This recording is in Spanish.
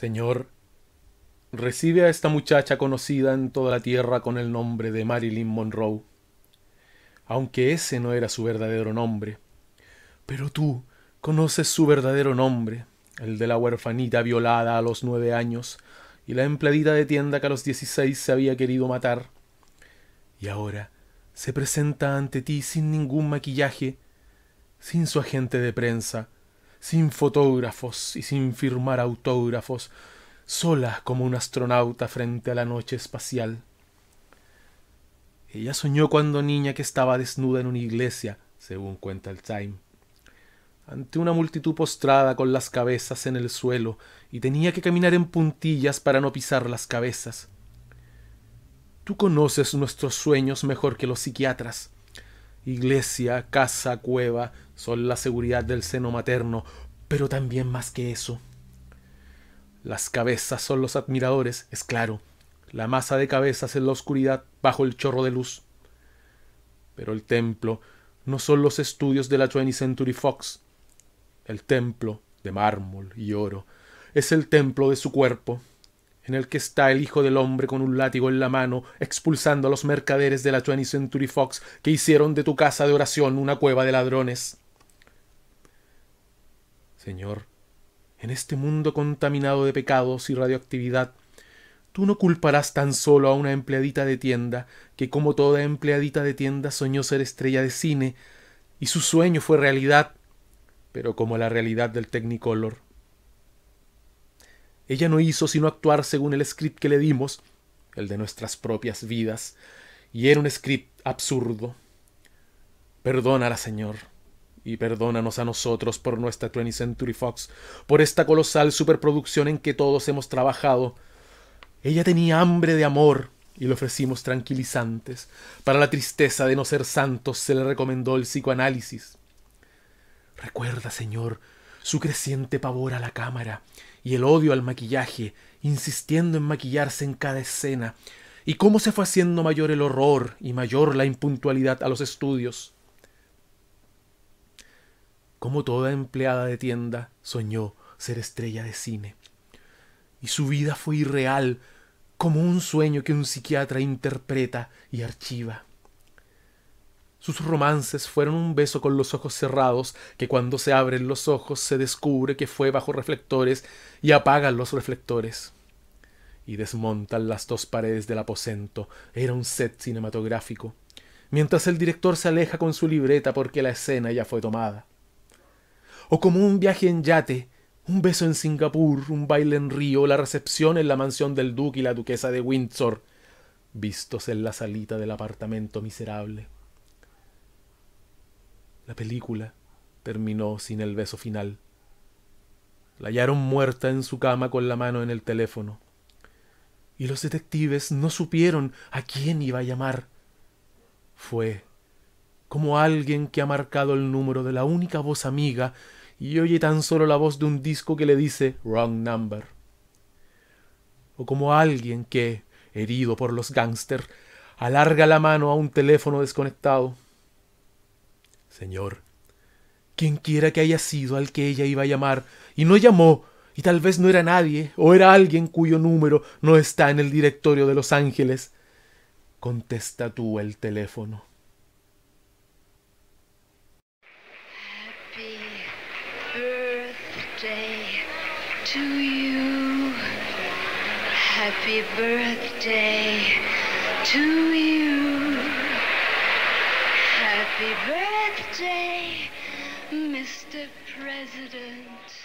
Señor, recibe a esta muchacha conocida en toda la tierra con el nombre de Marilyn Monroe, aunque ese no era su verdadero nombre. Pero tú conoces su verdadero nombre, el de la huerfanita violada a los nueve años y la empleadita de tienda que a los dieciséis se había querido matar. Y ahora se presenta ante ti sin ningún maquillaje, sin su agente de prensa, sin fotógrafos y sin firmar autógrafos, sola como un astronauta frente a la noche espacial. Ella soñó cuando niña que estaba desnuda en una iglesia, según cuenta el Time, ante una multitud postrada con las cabezas en el suelo, y tenía que caminar en puntillas para no pisar las cabezas. Tú conoces nuestros sueños mejor que los psiquiatras. Iglesia, casa, cueva son la seguridad del seno materno, pero también más que eso. Las cabezas son los admiradores, es claro. La masa de cabezas en la oscuridad bajo el chorro de luz. Pero el templo no son los estudios de la 20th Century Fox. El templo, de mármol y oro, es el templo de su cuerpo en el que está el Hijo del Hombre con un látigo en la mano, expulsando a los mercaderes de la 20 Century Fox que hicieron de tu casa de oración una cueva de ladrones. Señor, en este mundo contaminado de pecados y radioactividad, Tú no culparás tan solo a una empleadita de tienda, que como toda empleadita de tienda soñó ser estrella de cine, y su sueño fue realidad, pero como la realidad del Technicolor. Ella no hizo sino actuar según el script que le dimos, el de nuestras propias vidas, y era un script absurdo. Perdónala, Señor, y perdónanos a nosotros por nuestra 20 Century Fox, por esta colosal superproducción en que todos hemos trabajado. Ella tenía hambre de amor, y le ofrecimos tranquilizantes. Para la tristeza de no ser santos se le recomendó el psicoanálisis. Recuerda, Señor, su creciente pavor a la cámara y el odio al maquillaje, insistiendo en maquillarse en cada escena, y cómo se fue haciendo mayor el horror y mayor la impuntualidad a los estudios. Como toda empleada de tienda soñó ser estrella de cine. Y su vida fue irreal, como un sueño que un psiquiatra interpreta y archiva. Sus romances fueron un beso con los ojos cerrados, que cuando se abren los ojos se descubre que fue bajo reflectores y apagan los reflectores. Y desmontan las dos paredes del aposento. Era un set cinematográfico. Mientras el director se aleja con su libreta porque la escena ya fue tomada. O como un viaje en yate, un beso en Singapur, un baile en Río, la recepción en la mansión del duque y la duquesa de Windsor, vistos en la salita del apartamento miserable. La película terminó sin el beso final. La hallaron muerta en su cama con la mano en el teléfono. Y los detectives no supieron a quién iba a llamar. Fue como alguien que ha marcado el número de la única voz amiga y oye tan solo la voz de un disco que le dice Wrong Number. O como alguien que, herido por los gángster, alarga la mano a un teléfono desconectado. Señor, quien quiera que haya sido al que ella iba a llamar, y no llamó, y tal vez no era nadie, o era alguien cuyo número no está en el directorio de los ángeles, contesta tú el teléfono. to you. Happy birthday to you. Happy birthday, Mr. President.